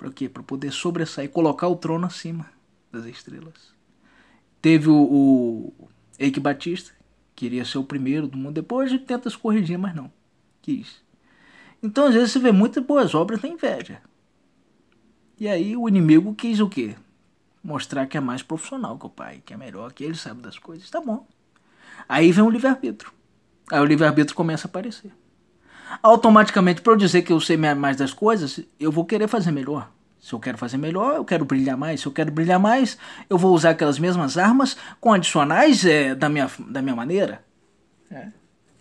Para quê? Para poder sobressair, colocar o trono acima das estrelas. Teve o, o Eike Batista, queria ser o primeiro do mundo. Depois a tenta se corrigir, mas não. Quis. Então às vezes você vê muitas boas obras da inveja. E aí o inimigo quis o quê? Mostrar que é mais profissional que o pai, que é melhor, que ele sabe das coisas. Tá bom. Aí vem o livre-arbítrio. Aí o livre-arbítrio começa a aparecer automaticamente, para eu dizer que eu sei mais das coisas, eu vou querer fazer melhor. Se eu quero fazer melhor, eu quero brilhar mais. Se eu quero brilhar mais, eu vou usar aquelas mesmas armas com adicionais é, da, minha, da minha maneira. É.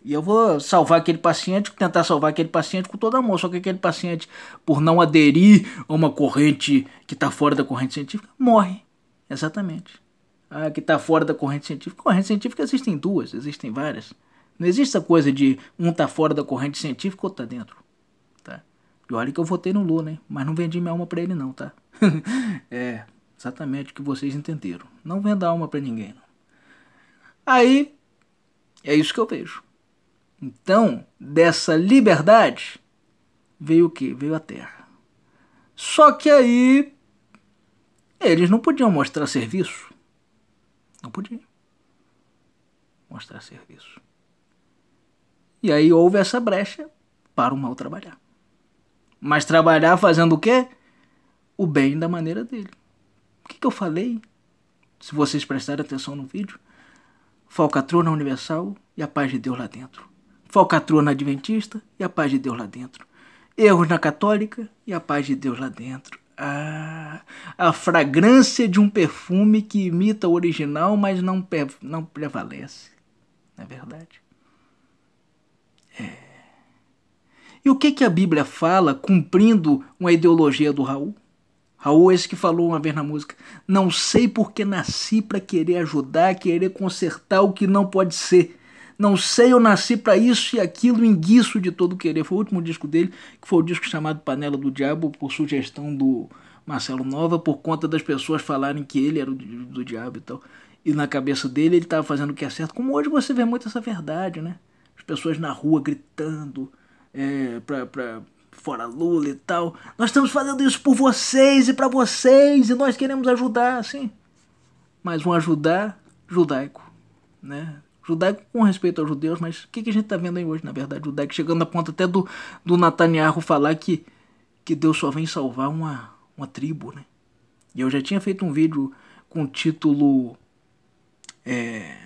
E eu vou salvar aquele paciente, tentar salvar aquele paciente com todo amor. Só que aquele paciente, por não aderir a uma corrente que está fora da corrente científica, morre. Exatamente. A que está fora da corrente científica. Corrente científica existem duas, existem várias. Não existe essa coisa de um tá fora da corrente científica, outro tá dentro. Tá? E olha que eu votei no Lula, né? Mas não vendi minha alma para ele não, tá? é, exatamente o que vocês entenderam. Não venda alma para ninguém. Não. Aí, é isso que eu vejo. Então, dessa liberdade, veio o que? Veio a terra. Só que aí, eles não podiam mostrar serviço. Não podiam mostrar serviço. E aí houve essa brecha para o mal trabalhar. Mas trabalhar fazendo o quê? O bem da maneira dele. O que, que eu falei? Se vocês prestarem atenção no vídeo, falcatrua universal e a paz de Deus lá dentro. Falcatrua na adventista e a paz de Deus lá dentro. Erros na católica e a paz de Deus lá dentro. Ah, a fragrância de um perfume que imita o original, mas não, não prevalece. Não é verdade? E o que, que a Bíblia fala cumprindo uma ideologia do Raul? Raul, é esse que falou uma vez na música, não sei porque nasci para querer ajudar, querer consertar o que não pode ser. Não sei, eu nasci para isso e aquilo, enguiço de todo querer. Foi o último disco dele, que foi o disco chamado Panela do Diabo, por sugestão do Marcelo Nova, por conta das pessoas falarem que ele era do diabo e tal. E na cabeça dele ele estava fazendo o que é certo, como hoje você vê muito essa verdade, né? As pessoas na rua gritando, é, pra, pra, fora Lula e tal. Nós estamos fazendo isso por vocês e para vocês e nós queremos ajudar, sim. Mas um ajudar judaico, né? Judaico com respeito aos judeus, mas o que, que a gente está vendo aí hoje, na verdade? Judaico chegando a ponto até do, do Netanyahu falar que, que Deus só vem salvar uma, uma tribo, né? E eu já tinha feito um vídeo com o título. É.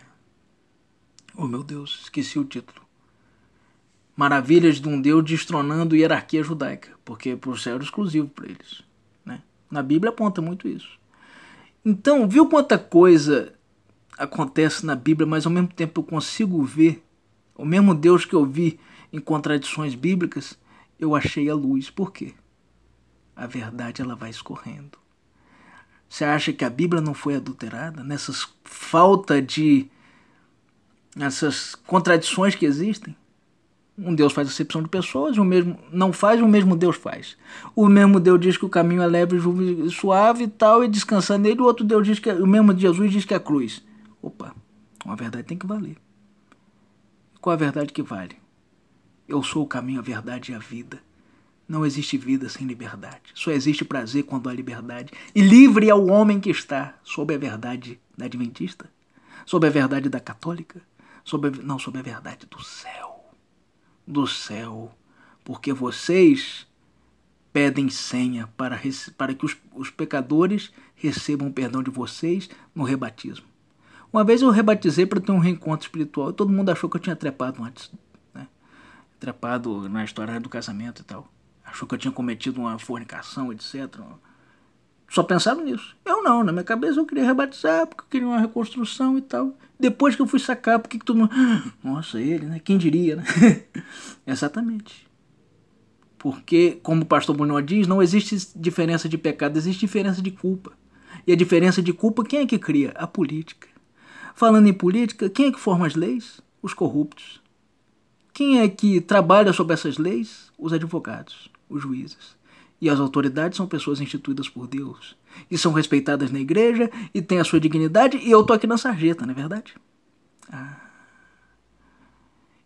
Oh meu Deus, esqueci o título maravilhas de um Deus destronando hierarquia judaica, porque para o céu era é exclusivo para eles. Né? Na Bíblia aponta muito isso. Então, viu quanta coisa acontece na Bíblia, mas ao mesmo tempo eu consigo ver o mesmo Deus que eu vi em contradições bíblicas, eu achei a luz. Por quê? A verdade ela vai escorrendo. Você acha que a Bíblia não foi adulterada nessas falta de nessas contradições que existem? Um Deus faz acepção de pessoas, o mesmo não faz, o mesmo Deus faz. O mesmo Deus diz que o caminho é leve, suave e tal, e descansa nele, o outro Deus diz que é, o mesmo Jesus diz que é a cruz. Opa, uma verdade tem que valer. Qual a verdade que vale? Eu sou o caminho, a verdade e a vida. Não existe vida sem liberdade. Só existe prazer quando há liberdade. E livre é o homem que está sob a verdade da adventista, sob a verdade da católica, sob a, não, sob a verdade do céu do céu, porque vocês pedem senha para, para que os, os pecadores recebam o perdão de vocês no rebatismo. Uma vez eu rebatizei para ter um reencontro espiritual e todo mundo achou que eu tinha trepado antes. Né? Trepado na história do casamento e tal. Achou que eu tinha cometido uma fornicação, etc. Só pensaram nisso. Eu não, na minha cabeça eu queria rebatizar, porque eu queria uma reconstrução e tal. Depois que eu fui sacar, porque que tu mundo. Ah, nossa, ele, né? Quem diria, né? Exatamente. Porque, como o pastor Bunó diz, não existe diferença de pecado, existe diferença de culpa. E a diferença de culpa, quem é que cria? A política. Falando em política, quem é que forma as leis? Os corruptos. Quem é que trabalha sob essas leis? Os advogados, os juízes. E as autoridades são pessoas instituídas por Deus. E são respeitadas na igreja e têm a sua dignidade. E eu tô aqui na sarjeta, não é verdade? Ah.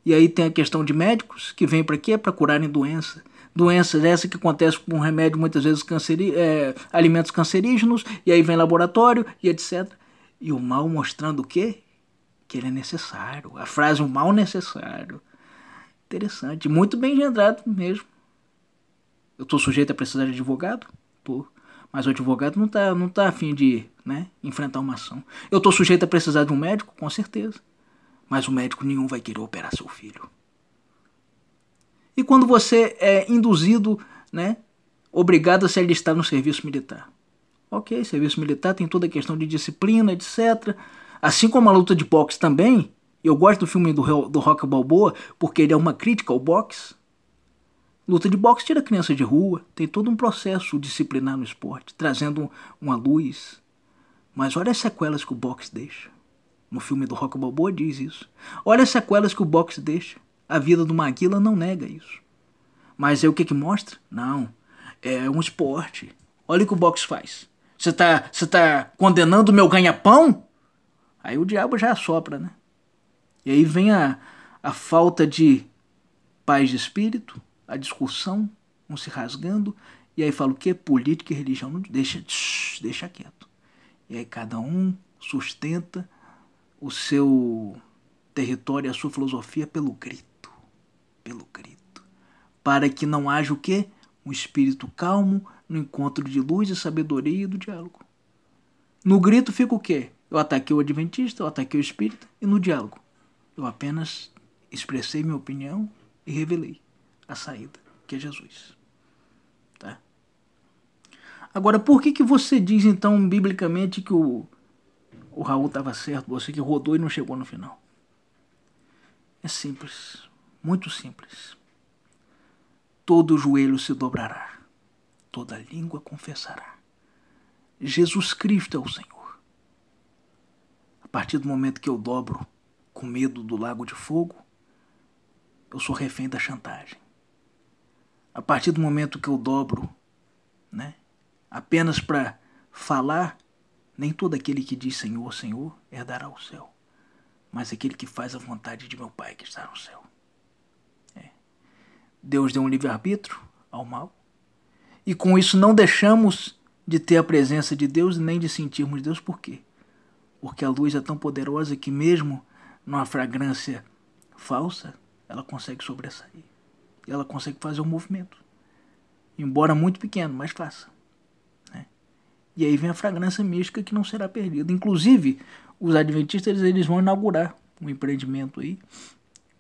E aí tem a questão de médicos que vêm para quê? Para curarem doença. Doenças essa que acontece com um remédio, muitas vezes canceri é, alimentos cancerígenos, e aí vem laboratório e etc. E o mal mostrando o quê? Que ele é necessário. A frase o mal necessário. Interessante, muito bem engendrado mesmo eu tô sujeito a precisar de advogado? Tô. Mas o advogado não tá, não tá afim de né, enfrentar uma ação. Eu tô sujeito a precisar de um médico? Com certeza. Mas o médico nenhum vai querer operar seu filho. E quando você é induzido, né, obrigado a se alistar no serviço militar? Ok, serviço militar tem toda a questão de disciplina, etc. Assim como a luta de boxe também, eu gosto do filme do, do Rock Balboa porque ele é uma crítica ao boxe. Luta de boxe tira a criança de rua, tem todo um processo disciplinar no esporte, trazendo uma luz. Mas olha as sequelas que o boxe deixa. No filme do Rock Balboa diz isso. Olha as sequelas que o boxe deixa. A vida do Maguila não nega isso. Mas é o que que mostra? Não. É um esporte. Olha o que o boxe faz. Você tá, você tá condenando meu ganha-pão? Aí o diabo já assopra, né? E aí vem a, a falta de paz de espírito, a discussão, um se rasgando, e aí fala o que? Política e religião. Não deixa, deixa quieto. E aí cada um sustenta o seu território e a sua filosofia pelo grito. Pelo grito. Para que não haja o quê? Um espírito calmo no encontro de luz e sabedoria e do diálogo. No grito fica o quê? Eu ataquei o adventista, eu ataquei o espírito e no diálogo eu apenas expressei minha opinião e revelei a saída, que é Jesus. Tá? Agora, por que, que você diz então, biblicamente, que o, o Raul estava certo, você que rodou e não chegou no final? É simples, muito simples. Todo joelho se dobrará, toda língua confessará. Jesus Cristo é o Senhor. A partir do momento que eu dobro com medo do lago de fogo, eu sou refém da chantagem a partir do momento que eu dobro, né, apenas para falar, nem todo aquele que diz Senhor, Senhor herdará o céu, mas aquele que faz a vontade de meu Pai que está no céu. É. Deus deu um livre-arbítrio ao mal, e com isso não deixamos de ter a presença de Deus nem de sentirmos Deus, por quê? Porque a luz é tão poderosa que, mesmo numa fragrância falsa, ela consegue sobressair. E ela consegue fazer um movimento. Embora muito pequeno, mas faça. Né? E aí vem a fragrância mística que não será perdida. Inclusive, os adventistas eles vão inaugurar um empreendimento aí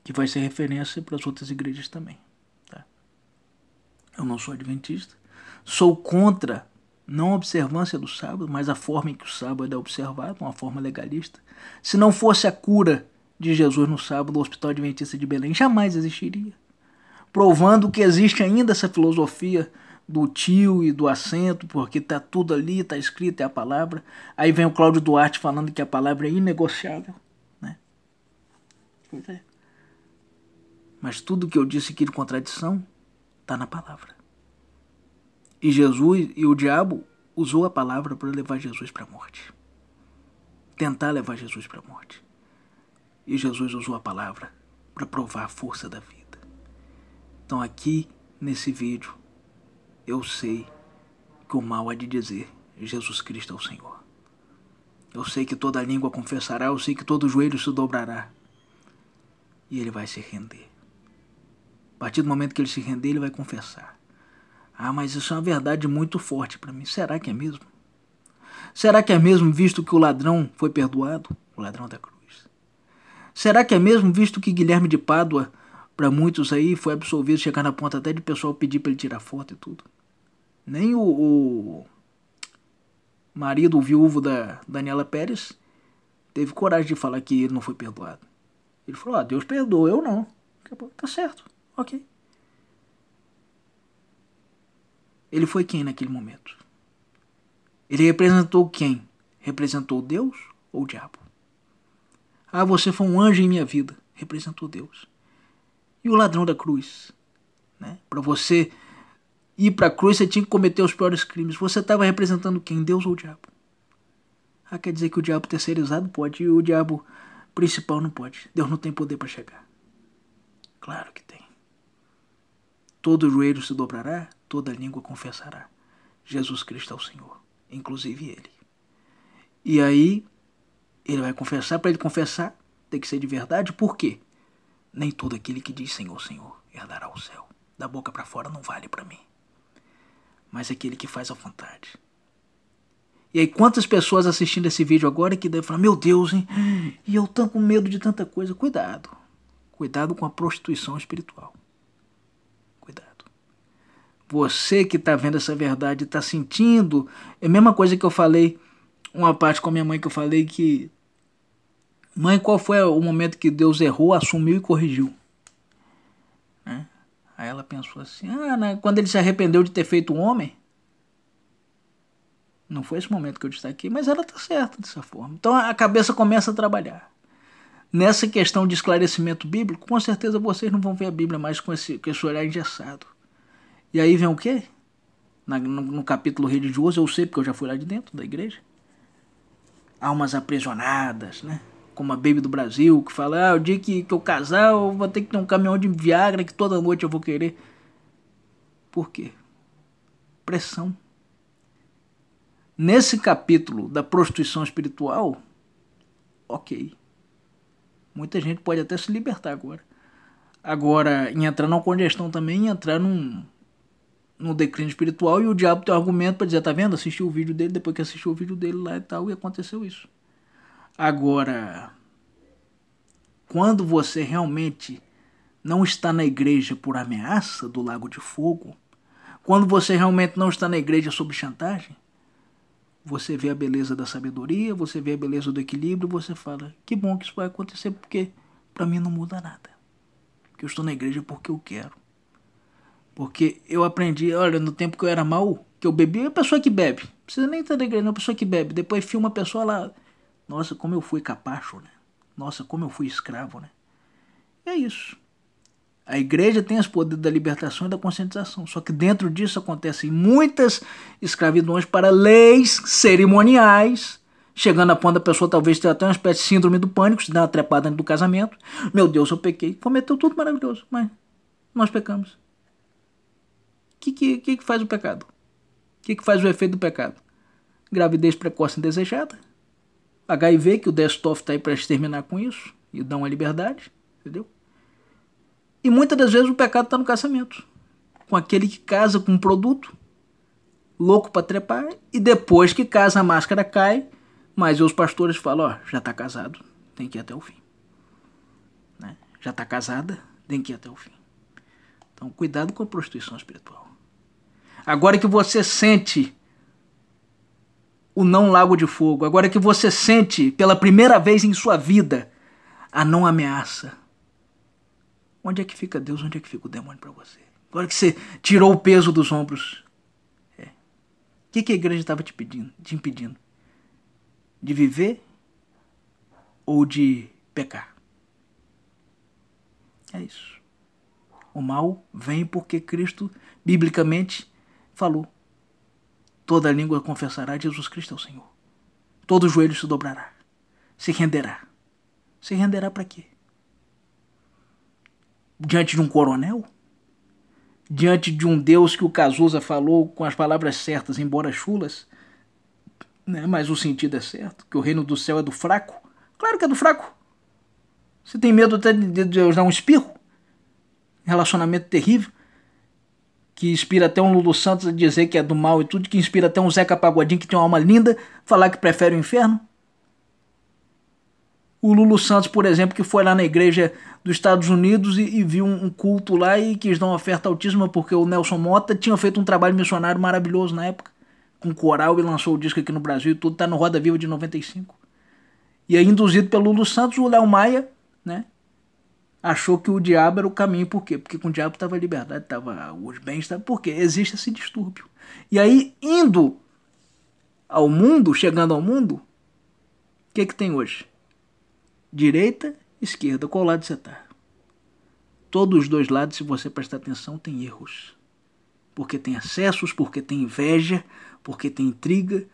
que vai ser referência para as outras igrejas também. Tá? Eu não sou adventista, sou contra não a observância do sábado, mas a forma em que o sábado é observado, uma forma legalista. Se não fosse a cura de Jesus no sábado, o Hospital Adventista de Belém jamais existiria provando que existe ainda essa filosofia do tio e do acento, porque tá tudo ali, tá escrito, é a palavra. Aí vem o Cláudio Duarte falando que a palavra é inegociável. Né? Pois é. Mas tudo que eu disse aqui de contradição está na palavra. E Jesus e o diabo usou a palavra para levar Jesus para a morte. Tentar levar Jesus para a morte. E Jesus usou a palavra para provar a força da vida. Então aqui nesse vídeo eu sei que o mal há de dizer Jesus Cristo é o Senhor. Eu sei que toda língua confessará, eu sei que todo joelho se dobrará. E ele vai se render. A partir do momento que ele se render, ele vai confessar. Ah, mas isso é uma verdade muito forte para mim. Será que é mesmo? Será que é mesmo visto que o ladrão foi perdoado? O ladrão da cruz. Será que é mesmo visto que Guilherme de Pádua para muitos aí foi absolvido, chegar na ponta até de pessoal pedir para ele tirar foto e tudo. Nem o, o marido, viúvo da Daniela Pérez, teve coragem de falar que ele não foi perdoado. Ele falou: Ah, Deus perdoa, eu não. Acabou. Tá certo, ok. Ele foi quem naquele momento? Ele representou quem? Representou Deus ou o diabo? Ah, você foi um anjo em minha vida. Representou Deus e o ladrão da cruz. Né? Para você ir para a cruz, você tinha que cometer os piores crimes. Você estava representando quem? Deus ou o diabo? Ah, quer dizer que o diabo terceirizado pode e o diabo principal não pode. Deus não tem poder para chegar. Claro que tem. Todo joelho se dobrará, toda língua confessará. Jesus Cristo é o Senhor, inclusive ele. E aí, ele vai confessar, para ele confessar, tem que ser de verdade, por quê? Nem todo aquele que diz Senhor, Senhor herdará o céu. Da boca para fora não vale para mim. Mas aquele que faz a vontade. E aí, quantas pessoas assistindo esse vídeo agora que devem falar: Meu Deus, hein? E eu tão com medo de tanta coisa. Cuidado. Cuidado com a prostituição espiritual. Cuidado. Você que está vendo essa verdade, está sentindo. É a mesma coisa que eu falei, uma parte com a minha mãe que eu falei que Mãe, qual foi o momento que Deus errou, assumiu e corrigiu? Né? Aí ela pensou assim: ah, né? quando ele se arrependeu de ter feito um homem. Não foi esse momento que eu aqui, mas ela está certa dessa forma. Então a cabeça começa a trabalhar. Nessa questão de esclarecimento bíblico, com certeza vocês não vão ver a Bíblia mais com esse, com esse olhar engessado. E aí vem o quê? Na, no, no capítulo religioso, eu sei porque eu já fui lá de dentro da igreja. Almas aprisionadas, né? como a Baby do Brasil, que fala, ah, o dia que, que eu casar, eu vou ter que ter um caminhão de Viagra que toda noite eu vou querer. Por quê? Pressão. Nesse capítulo da prostituição espiritual, ok. Muita gente pode até se libertar agora. Agora, em entrar na congestão também, entrar num, num declínio espiritual e o diabo tem um argumento para dizer, tá vendo? Assistiu o vídeo dele, depois que assistiu o vídeo dele lá e tal, e aconteceu isso. Agora, quando você realmente não está na igreja por ameaça do lago de fogo, quando você realmente não está na igreja sob chantagem, você vê a beleza da sabedoria, você vê a beleza do equilíbrio, você fala: que bom que isso vai acontecer, porque para mim não muda nada. Que eu estou na igreja porque eu quero. Porque eu aprendi, olha, no tempo que eu era mau, que eu bebia, é a pessoa que bebe. Não precisa nem estar na igreja, é a pessoa que bebe. Depois filma a pessoa lá nossa, como eu fui capacho, né? Nossa, como eu fui escravo, né? é isso. A igreja tem os poderes da libertação e da conscientização. Só que dentro disso acontecem muitas escravidões para leis cerimoniais, chegando a ponto da pessoa talvez ter até uma espécie de síndrome do pânico, se dá uma trepada do casamento. Meu Deus, eu pequei. Cometeu tudo maravilhoso, mas nós pecamos. O que, que, que, faz o pecado? O que, que faz o efeito do pecado? Gravidez precoce indesejada, HIV, que o Desktop está aí para exterminar com isso e dá uma liberdade, entendeu? E muitas das vezes o pecado está no casamento com aquele que casa com um produto, louco para trepar, e depois que casa a máscara cai, mas os pastores falam: ó, já está casado, tem que ir até o fim. Né? Já está casada, tem que ir até o fim. Então, cuidado com a prostituição espiritual. Agora que você sente o não lago de fogo, agora que você sente pela primeira vez em sua vida a não ameaça. Onde é que fica Deus? Onde é que fica o demônio para você? Agora que você tirou o peso dos ombros. É. O que, que a igreja estava te pedindo, te impedindo? De viver ou de pecar? É isso. O mal vem porque Cristo, biblicamente, falou: Toda língua confessará Jesus Cristo é o Senhor. Todo joelho se dobrará. Se renderá. Se renderá para quê? Diante de um coronel? Diante de um Deus que o Cazuza falou com as palavras certas, embora chulas? Né? Mas o sentido é certo, que o reino do céu é do fraco. Claro que é do fraco. Você tem medo até de Deus dar um espirro? Relacionamento terrível que inspira até um Lulu Santos a dizer que é do mal e tudo, que inspira até um Zeca Pagodinho que tem uma alma linda, falar que prefere o inferno? O Lulu Santos, por exemplo, que foi lá na igreja dos Estados Unidos e, e viu um, culto lá e quis dar uma oferta altíssima porque o Nelson Mota tinha feito um trabalho missionário maravilhoso na época, com coral e lançou o disco aqui no Brasil e tudo, tá no Roda Viva de 95. E aí, é induzido pelo Lulu Santos, o Léo Maia, né, achou que o diabo era o caminho. Por quê? Porque com o diabo estava a liberdade, estava os bens, tava... por quê? Existe esse distúrbio. E aí, indo ao mundo, chegando ao mundo, o que, que tem hoje? Direita, esquerda, qual lado você está? Todos os dois lados, se você prestar atenção, tem erros. Porque tem acessos porque tem inveja, porque tem intriga,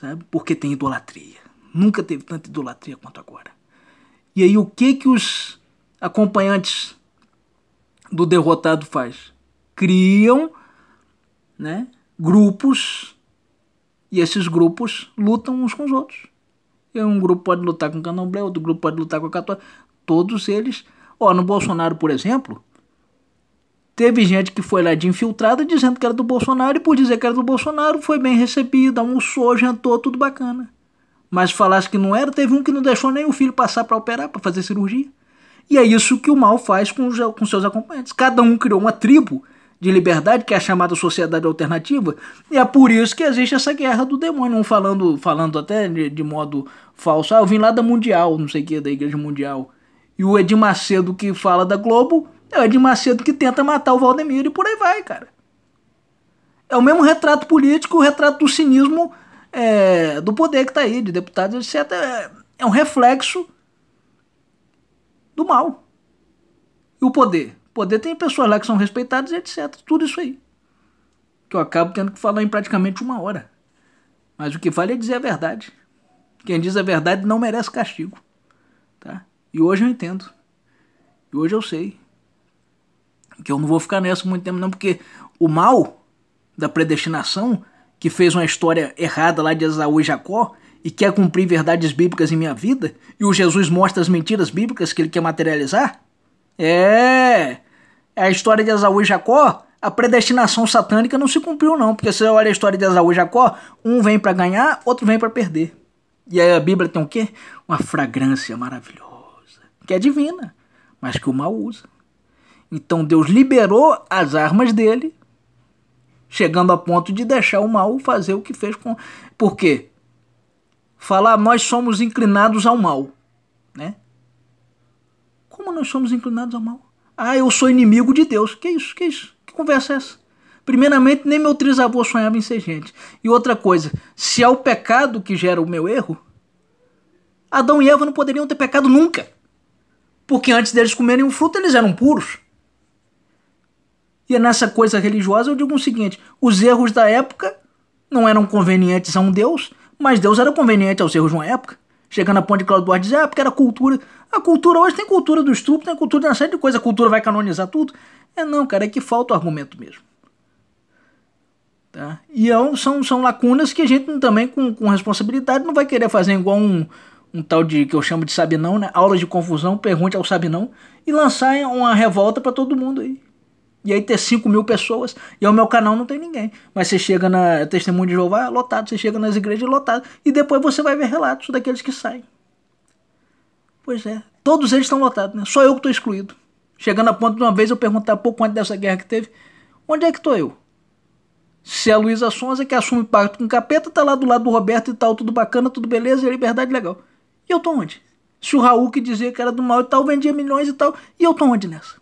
sabe? Porque tem idolatria. Nunca teve tanta idolatria quanto agora. E aí o que que os acompanhantes do derrotado faz? Criam né, grupos e esses grupos lutam uns com os outros. E um grupo pode lutar com o candomblé, outro grupo pode lutar com a católica. Todos eles. Ó, no Bolsonaro, por exemplo, teve gente que foi lá de infiltrada dizendo que era do Bolsonaro e por dizer que era do Bolsonaro foi bem recebida, almoçou, jantou, tudo bacana. Mas falasse que não era, teve um que não deixou nem o filho passar para operar, para fazer cirurgia. E é isso que o mal faz com, os, com seus acompanhantes. Cada um criou uma tribo de liberdade, que é a chamada sociedade alternativa, e é por isso que existe essa guerra do demônio, um falando, falando até de, de modo falso, ah, eu vim lá da Mundial, não sei o que, da Igreja Mundial, e o Ed Macedo que fala da Globo, é o Ed Macedo que tenta matar o Valdemiro, e por aí vai, cara. É o mesmo retrato político, o retrato do cinismo é, do poder que está aí, de deputados, etc. É, é um reflexo do mal. E o poder? O poder tem pessoas lá que são respeitadas, etc. Tudo isso aí. Que eu acabo tendo que falar em praticamente uma hora. Mas o que vale é dizer a verdade. Quem diz a verdade não merece castigo. Tá? E hoje eu entendo. E hoje eu sei. Que eu não vou ficar nessa muito tempo, não, porque o mal da predestinação que fez uma história errada lá de Esaú e Jacó e quer cumprir verdades bíblicas em minha vida? E o Jesus mostra as mentiras bíblicas que ele quer materializar? É! É a história de Esaú e Jacó. A predestinação satânica não se cumpriu, não, porque você olha a história de Esaú e Jacó, um vem para ganhar, outro vem para perder. E aí a Bíblia tem o quê? Uma fragrância maravilhosa, que é divina, mas que o mal usa. Então Deus liberou as armas dele, chegando a ponto de deixar o mal fazer o que fez com. Por quê? falar nós somos inclinados ao mal, né? Como nós somos inclinados ao mal? Ah, eu sou inimigo de Deus. Que isso? Que isso? Que conversa é essa? Primeiramente, nem meu trisavô sonhava em ser gente. E outra coisa, se é o pecado que gera o meu erro, Adão e Eva não poderiam ter pecado nunca. Porque antes deles comerem o fruto, eles eram puros. E é nessa coisa religiosa eu digo o seguinte: os erros da época não eram convenientes a um Deus, mas Deus era conveniente aos erros de uma época. Chegando a ponto de Cláudio Duarte dizer, ah, é, porque era cultura. A cultura hoje tem cultura do estupro, tem cultura de uma série de coisas, a cultura vai canonizar tudo. É não, cara, é que falta o argumento mesmo. Tá? E é são, são lacunas que a gente também, com, com responsabilidade, não vai querer fazer igual um, um tal de que eu chamo de sabinão, né? Aulas de confusão, pergunte ao sabinão, e lançar uma revolta para todo mundo aí. E aí ter 5 mil pessoas, e ao meu canal não tem ninguém. Mas você chega na Testemunho de Jeová, lotado, você chega nas igrejas, lotado. E depois você vai ver relatos daqueles que saem. Pois é, todos eles estão lotados, né? Só eu que estou excluído. Chegando a ponto de uma vez eu perguntar pouco antes dessa guerra que teve, onde é que estou eu? Se a é Luísa Sonza, que assume pacto com o capeta, tá lá do lado do Roberto e tal, tudo bacana, tudo beleza, e a liberdade legal. E eu estou onde? Se o Raul que dizia que era do mal e tal, vendia milhões e tal, e eu estou onde nessa?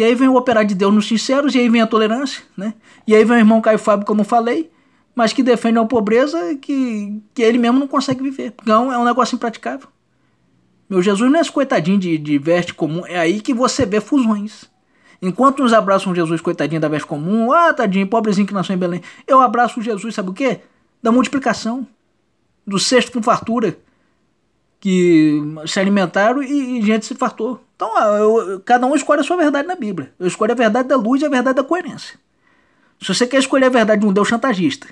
E aí vem o operar de Deus nos sinceros, e aí vem a tolerância, né? E aí vem o irmão Caio Fábio, como eu falei, mas que defende a pobreza que, que ele mesmo não consegue viver. Então é um negócio impraticável. Meu Jesus não é esse coitadinho de, de veste comum, é aí que você vê fusões. Enquanto uns abraçam Jesus, coitadinho da veste comum, ah, tadinho, pobrezinho que nasceu em Belém, eu abraço Jesus, sabe o quê? Da multiplicação, do cesto com fartura, que se alimentaram e, e gente se fartou. Então, eu, cada um escolhe a sua verdade na Bíblia. Eu escolho a verdade da luz e a verdade da coerência. Se você quer escolher a verdade de um Deus chantagista,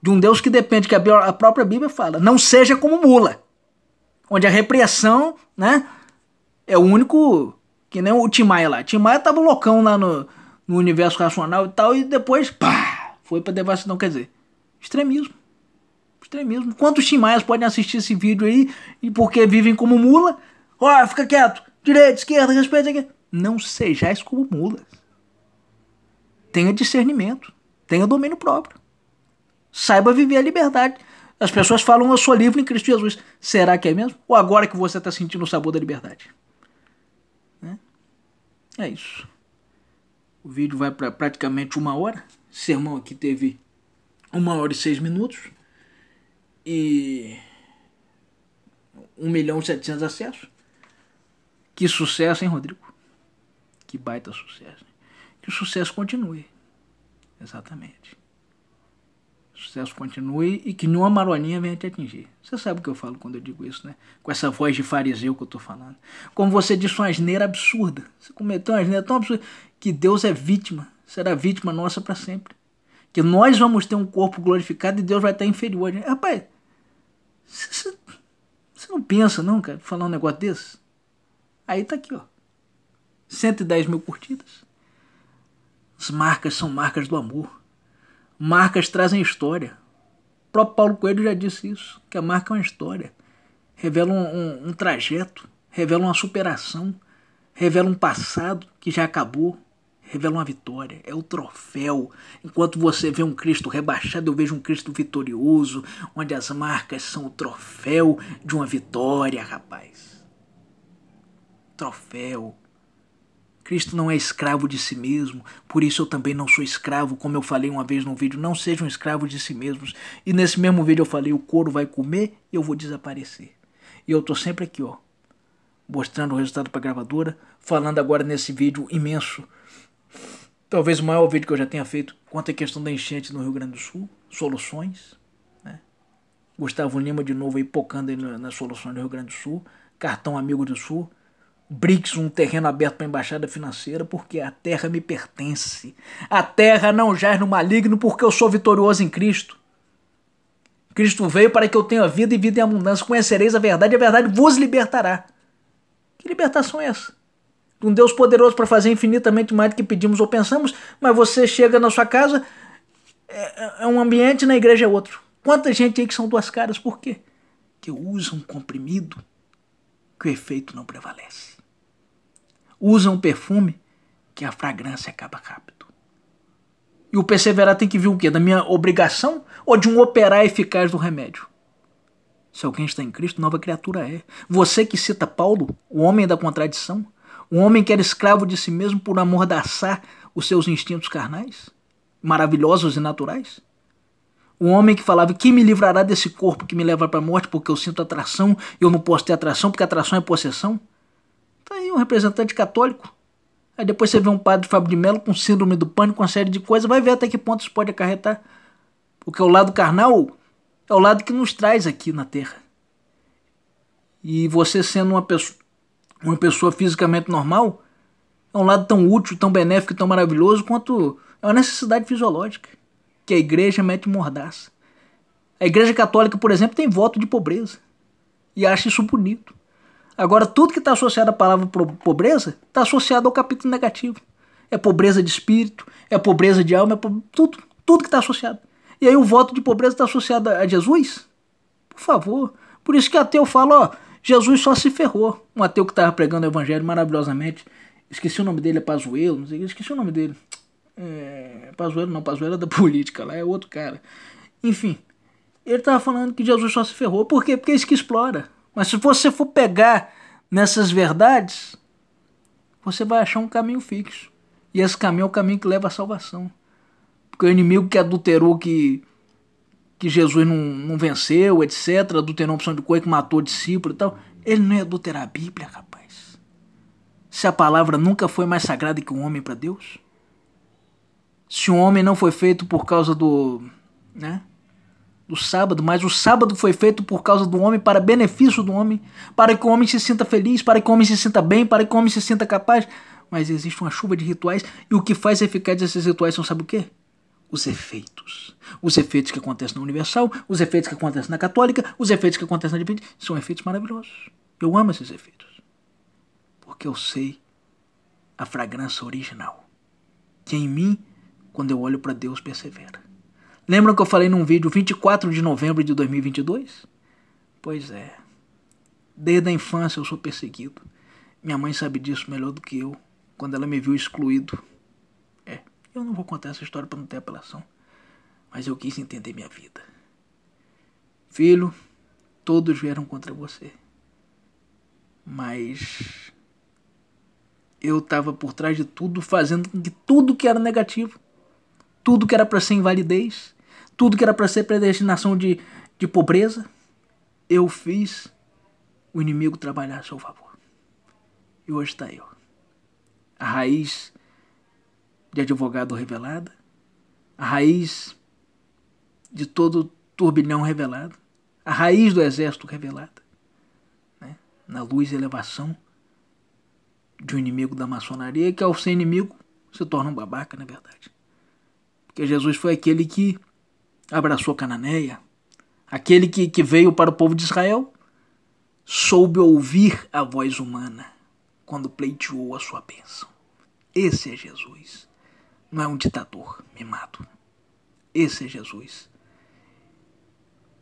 de um Deus que depende, que a própria Bíblia fala, não seja como mula, onde a repressão né, é o único, que nem o Tim Maia lá. Tim Maia tava loucão lá no, no universo racional e tal, e depois, pá, foi pra devastação, quer dizer, extremismo. Extremismo. Quantos Tim Maias podem assistir esse vídeo aí e porque vivem como mula? Ó, oh, fica quieto direita, esquerda, respeita. Não sejais como mulas. Tenha discernimento, tenha domínio próprio. Saiba viver a liberdade. As pessoas falam, eu sou livre em Cristo Jesus. Será que é mesmo? Ou agora que você está sentindo o sabor da liberdade? Né? É isso. O vídeo vai para praticamente uma hora. O sermão aqui teve uma hora e seis minutos. E 1 milhão e 700 acessos. Que sucesso, hein, Rodrigo? Que baita sucesso. Hein? Que o sucesso continue. Exatamente. sucesso continue e que nenhuma marolinha venha te atingir. Você sabe o que eu falo quando eu digo isso, né? Com essa voz de fariseu que eu tô falando. Como você disse uma asneira absurda. Você cometeu uma asneira tão absurda que Deus é vítima. Será vítima nossa para sempre. Que nós vamos ter um corpo glorificado e Deus vai estar inferior. Rapaz, você não pensa, não, cara, falar um negócio desse? Aí tá aqui, ó. 110 mil curtidas. As marcas são marcas do amor. Marcas trazem história. O próprio Paulo Coelho já disse isso, que a marca é uma história. Revela um, um, um trajeto, revela uma superação, revela um passado que já acabou, revela uma vitória, é o troféu. Enquanto você vê um Cristo rebaixado, eu vejo um Cristo vitorioso, onde as marcas são o troféu de uma vitória, rapaz troféu. Cristo não é escravo de si mesmo, por isso eu também não sou escravo, como eu falei uma vez num vídeo, não sejam escravos de si mesmos. E nesse mesmo vídeo eu falei, o couro vai comer e eu vou desaparecer. E eu tô sempre aqui, ó, mostrando o resultado para a gravadora, falando agora nesse vídeo imenso, talvez o maior vídeo que eu já tenha feito, quanto à questão da enchente no Rio Grande do Sul, soluções. Né? Gustavo Lima de novo aí pocando aí nas soluções do Rio Grande do Sul, cartão Amigo do Sul, BRICS um terreno aberto para a embaixada financeira, porque a terra me pertence. A terra não jaz no maligno, porque eu sou vitorioso em Cristo. Cristo veio para que eu tenha vida e vida em abundância. Conhecereis a verdade e a verdade vos libertará. Que libertação é essa? Um Deus poderoso para fazer infinitamente mais do que pedimos ou pensamos, mas você chega na sua casa, é, é, é um ambiente, na igreja é outro. Quanta gente aí que são duas caras, por quê? Que usam um comprimido que o efeito não prevalece usa um perfume que a fragrância acaba rápido. E o perseverar tem que vir o quê? Da minha obrigação ou de um operar eficaz do remédio? Se alguém está em Cristo, nova criatura é. Você que cita Paulo, o homem da contradição, o homem que era escravo de si mesmo por amordaçar os seus instintos carnais, maravilhosos e naturais? O homem que falava: Quem me livrará desse corpo que me leva para a morte porque eu sinto atração e eu não posso ter atração porque atração é possessão? Tá aí um representante católico. Aí depois você vê um padre Fábio de Mello com síndrome do pânico, uma série de coisas, vai ver até que ponto isso pode acarretar. Porque é o lado carnal é o lado que nos traz aqui na Terra. E você sendo uma pessoa, uma pessoa fisicamente normal, é um lado tão útil, tão benéfico, tão maravilhoso quanto é uma necessidade fisiológica que a igreja mete mordaça. A igreja católica, por exemplo, tem voto de pobreza e acha isso bonito. Agora, tudo que está associado à palavra pobreza está associado ao capítulo negativo. É pobreza de espírito, é pobreza de alma, é po... tudo, tudo que está associado. E aí o voto de pobreza está associado a Jesus? Por favor. Por isso que ateu fala, ó, Jesus só se ferrou. Um ateu que estava pregando o evangelho maravilhosamente. Esqueci o nome dele, é Pazuello, não sei, esqueci o nome dele. É, Pazuello não, Pazuello é da política, lá é outro cara. Enfim, ele estava falando que Jesus só se ferrou. Por quê? Porque é isso que explora. Mas se você for pegar nessas verdades, você vai achar um caminho fixo. E esse caminho é o caminho que leva à salvação. Porque o inimigo que adulterou que, que Jesus não, não venceu, etc., adulterou uma opção de coisa que matou discípulo e tal, ele não ia adulterar a Bíblia, rapaz. Se a palavra nunca foi mais sagrada que o um homem para Deus. Se o um homem não foi feito por causa do. né? do sábado, mas o sábado foi feito por causa do homem, para benefício do homem, para que o homem se sinta feliz, para que o homem se sinta bem, para que o homem se sinta capaz. Mas existe uma chuva de rituais e o que faz eficaz esses rituais são, sabe o quê? Os efeitos. Os efeitos que acontecem na Universal, os efeitos que acontecem na Católica, os efeitos que acontecem na divina são efeitos maravilhosos. Eu amo esses efeitos. Porque eu sei a fragrância original, que é em mim, quando eu olho para Deus, persevera. Lembram que eu falei num vídeo 24 de novembro de 2022? Pois é. Desde a infância eu sou perseguido. Minha mãe sabe disso melhor do que eu, quando ela me viu excluído. É, eu não vou contar essa história para não ter apelação, mas eu quis entender minha vida. Filho, todos vieram contra você. Mas eu estava por trás de tudo, fazendo com que tudo que era negativo, tudo que era para ser invalidez, tudo que era para ser predestinação de, de pobreza, eu fiz o inimigo trabalhar a seu favor. E hoje está eu. A raiz de advogado revelada, a raiz de todo turbilhão revelado, a raiz do exército revelada, né? na luz e elevação de um inimigo da maçonaria, que ao ser inimigo se torna um babaca, na é verdade. Porque Jesus foi aquele que abraçou Cananeia. Aquele que, que veio para o povo de Israel soube ouvir a voz humana quando pleiteou a sua bênção. Esse é Jesus. Não é um ditador mimado. Esse é Jesus.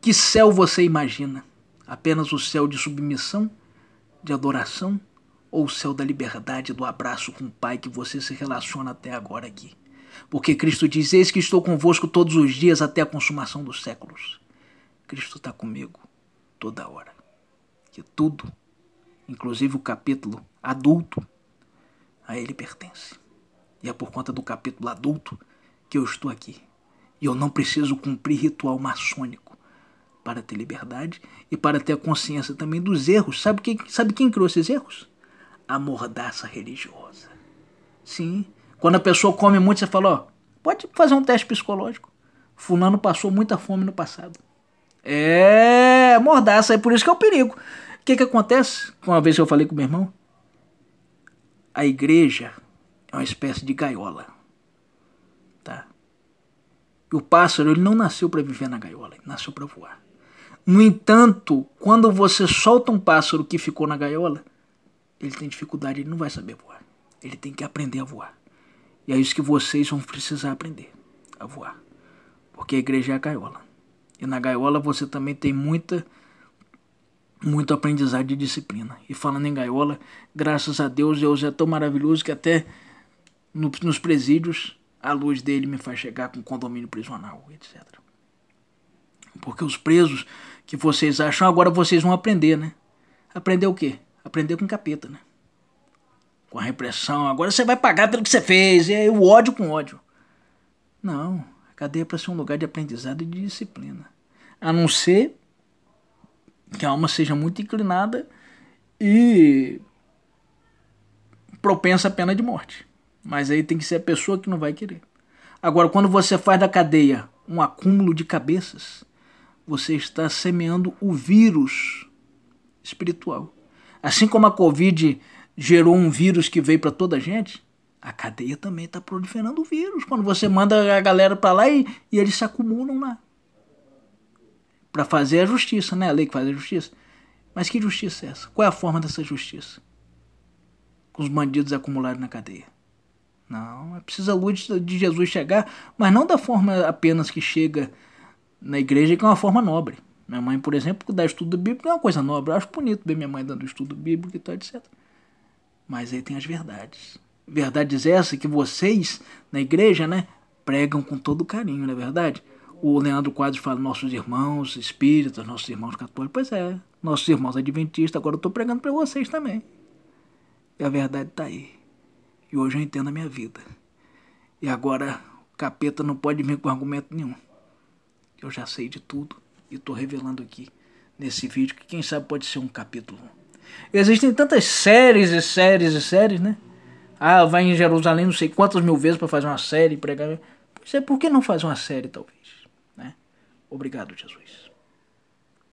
Que céu você imagina? Apenas o céu de submissão, de adoração ou o céu da liberdade do abraço com o Pai que você se relaciona até agora aqui? Porque Cristo diz: Eis que estou convosco todos os dias até a consumação dos séculos. Cristo está comigo toda hora. Que tudo, inclusive o capítulo adulto, a Ele pertence. E é por conta do capítulo adulto que eu estou aqui. E eu não preciso cumprir ritual maçônico para ter liberdade e para ter a consciência também dos erros. Sabe quem, sabe quem criou esses erros? A mordaça religiosa. Sim, quando a pessoa come muito, você fala, ó, pode fazer um teste psicológico. Fulano passou muita fome no passado. É mordaça, é por isso que é o perigo. O que, que acontece? Uma vez eu falei com meu irmão, a igreja é uma espécie de gaiola. Tá? E o pássaro ele não nasceu para viver na gaiola, ele nasceu para voar. No entanto, quando você solta um pássaro que ficou na gaiola, ele tem dificuldade, ele não vai saber voar. Ele tem que aprender a voar. E é isso que vocês vão precisar aprender a voar. Porque a igreja é a gaiola. E na gaiola você também tem muita muito aprendizado de disciplina. E falando em gaiola, graças a Deus, Deus é tão maravilhoso que até no, nos presídios a luz dele me faz chegar com condomínio prisional, etc. Porque os presos que vocês acham, agora vocês vão aprender, né? Aprender o quê? Aprender com capeta, né? com a repressão, agora você vai pagar pelo que você fez, e aí o ódio com ódio. Não, a cadeia é para ser um lugar de aprendizado e de disciplina. A não ser que a alma seja muito inclinada e propensa à pena de morte. Mas aí tem que ser a pessoa que não vai querer. Agora, quando você faz da cadeia um acúmulo de cabeças, você está semeando o vírus espiritual. Assim como a Covid gerou um vírus que veio para toda a gente? A cadeia também está proliferando vírus. Quando você manda a galera para lá e, e, eles se acumulam lá. Para fazer a justiça, né? A lei que faz a justiça. Mas que justiça é essa? Qual é a forma dessa justiça? Com os bandidos acumulados na cadeia. Não, é preciso a luz de Jesus chegar, mas não da forma apenas que chega na igreja, que é uma forma nobre. Minha mãe, por exemplo, que dá estudo bíblico é uma coisa nobre. Eu acho bonito ver minha mãe dando estudo bíblico e tal, etc. Mas aí tem as verdades. Verdades essas que vocês, na igreja, né, pregam com todo carinho, não é verdade? O Leandro Quadros fala, nossos irmãos espíritas, nossos irmãos católicos. Pois é, nossos irmãos adventistas, agora eu estou pregando para vocês também. E a verdade está aí. E hoje eu entendo a minha vida. E agora o capeta não pode vir com argumento nenhum. Eu já sei de tudo e estou revelando aqui nesse vídeo que quem sabe pode ser um capítulo existem tantas séries e séries e séries, né? Ah, vai em Jerusalém não sei quantas mil vezes para fazer uma série, pregar. Pois é, por que não fazer uma série, talvez? Né? Obrigado, Jesus.